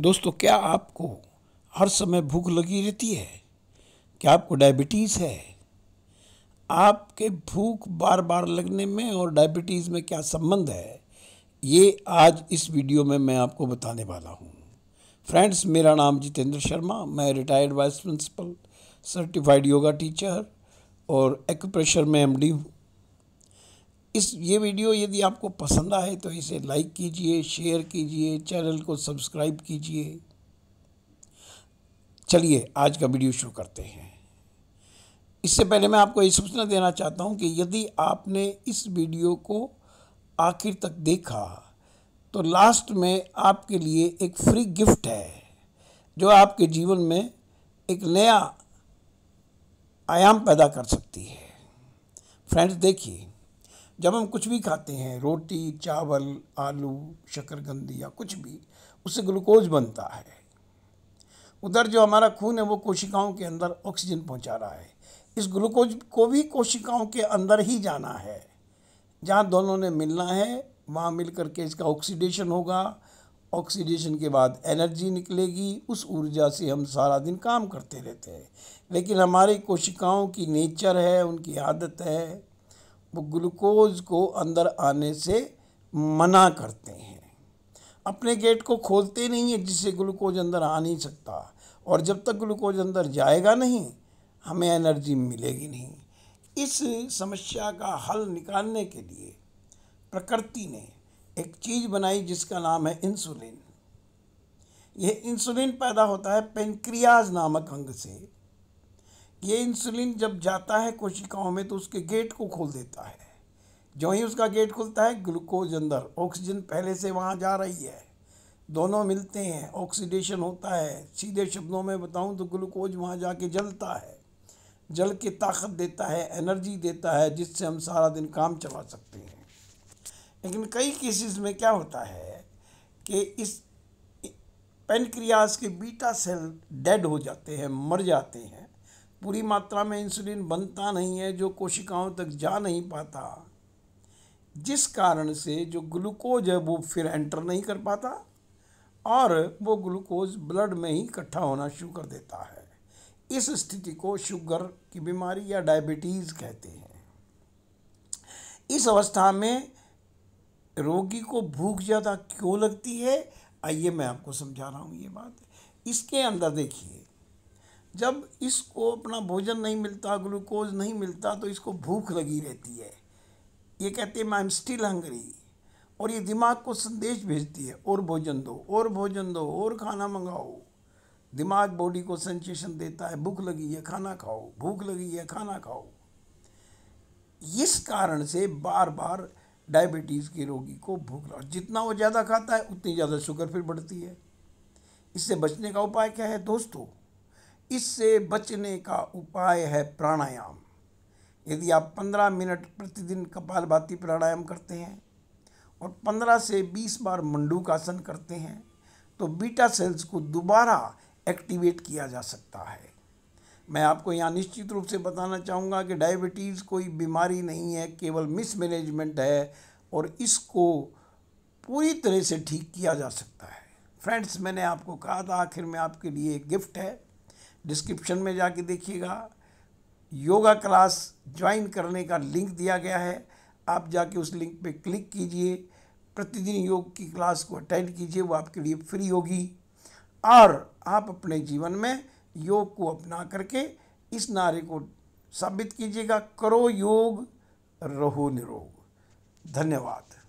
दोस्तों क्या आपको हर समय भूख लगी रहती है क्या आपको डायबिटीज़ है आपके भूख बार बार लगने में और डायबिटीज़ में क्या संबंध है ये आज इस वीडियो में मैं आपको बताने वाला हूँ फ्रेंड्स मेरा नाम जितेंद्र शर्मा मैं retired vice principal certified yoga teacher और एक्यूप्रेशर में एमडी हूँ इस ये वीडियो यदि आपको पसंद आए तो इसे लाइक कीजिए शेयर कीजिए चैनल को सब्सक्राइब कीजिए चलिए आज का वीडियो शुरू करते हैं इससे पहले मैं आपको ये सूचना देना चाहता हूँ कि यदि आपने इस वीडियो को आखिर तक देखा तो लास्ट में आपके लिए एक फ्री गिफ्ट है जो आपके जीवन में एक नया आयाम पैदा कर सकती है फ्रेंड्स देखिए जब हम कुछ भी खाते हैं रोटी चावल आलू शकरकंद या कुछ भी उससे ग्लूकोज बनता है उधर जो हमारा खून है वो कोशिकाओं के अंदर ऑक्सीजन पहुंचा रहा है इस ग्लूकोज को भी कोशिकाओं के अंदर ही जाना है जहाँ दोनों ने मिलना है वहाँ मिल कर के इसका ऑक्सीडेशन होगा ऑक्सीडेशन के बाद एनर्जी निकलेगी उस ऊर्जा से हम सारा दिन काम करते रहते हैं लेकिन हमारी कोशिकाओं की नेचर है उनकी आदत है वो ग्लूकोज को अंदर आने से मना करते हैं अपने गेट को खोलते नहीं है जिससे ग्लूकोज अंदर आ नहीं सकता और जब तक ग्लूकोज अंदर जाएगा नहीं हमें एनर्जी मिलेगी नहीं इस समस्या का हल निकालने के लिए प्रकृति ने एक चीज़ बनाई जिसका नाम है इंसुलिन यह इंसुलिन पैदा होता है पेनक्रियाज नामक अंग से ये इंसुलिन जब जाता है कोशिकाओं में तो उसके गेट को खोल देता है जो ही उसका गेट खुलता है ग्लूकोज अंदर ऑक्सीजन पहले से वहाँ जा रही है दोनों मिलते हैं ऑक्सीडेशन होता है सीधे शब्दों में बताऊँ तो ग्लूकोज वहाँ जाके जलता है जल के ताकत देता है एनर्जी देता है जिससे हम सारा दिन काम चला सकते हैं लेकिन कई केसेस में क्या होता है कि इस पेनक्रियाज के बीटा सेल डेड हो जाते हैं मर जाते हैं पूरी मात्रा में इंसुलिन बनता नहीं है जो कोशिकाओं तक जा नहीं पाता जिस कारण से जो ग्लूकोज है वो फिर एंटर नहीं कर पाता और वो ग्लूकोज ब्लड में ही इकट्ठा होना शुरू कर देता है इस स्थिति को शुगर की बीमारी या डायबिटीज़ कहते हैं इस अवस्था में रोगी को भूख ज़्यादा क्यों लगती है आइए मैं आपको समझा रहा हूँ ये बात इसके अंदर देखिए जब इसको अपना भोजन नहीं मिलता ग्लूकोज नहीं मिलता तो इसको भूख लगी रहती है ये कहते हैं मैं एम स्टिल हंगरी और ये दिमाग को संदेश भेजती है और भोजन दो और भोजन दो और खाना मंगाओ दिमाग बॉडी को सेंसेशन देता है भूख लगी है खाना खाओ भूख लगी है खाना खाओ इस कारण से बार बार डायबिटीज़ के रोगी को भूख लगा जितना वो ज़्यादा खाता है उतनी ज़्यादा शुगर फिर बढ़ती है इससे बचने का उपाय क्या है दोस्तों इससे बचने का उपाय है प्राणायाम यदि आप 15 मिनट प्रतिदिन कपालभाति प्राणायाम करते हैं और 15 से 20 बार मंडूक आसन करते हैं तो बीटा सेल्स को दोबारा एक्टिवेट किया जा सकता है मैं आपको यहाँ निश्चित रूप से बताना चाहूँगा कि डायबिटीज़ कोई बीमारी नहीं है केवल मिसमैनेजमेंट है और इसको पूरी तरह से ठीक किया जा सकता है फ्रेंड्स मैंने आपको कहा था आखिर में आपके लिए एक गिफ्ट है डिस्क्रिप्शन में जाके देखिएगा योगा क्लास ज्वाइन करने का लिंक दिया गया है आप जाके उस लिंक पे क्लिक कीजिए प्रतिदिन योग की क्लास को अटेंड कीजिए वो आपके लिए फ्री होगी और आप अपने जीवन में योग को अपना करके इस नारे को साबित कीजिएगा करो योग रहो निरोग धन्यवाद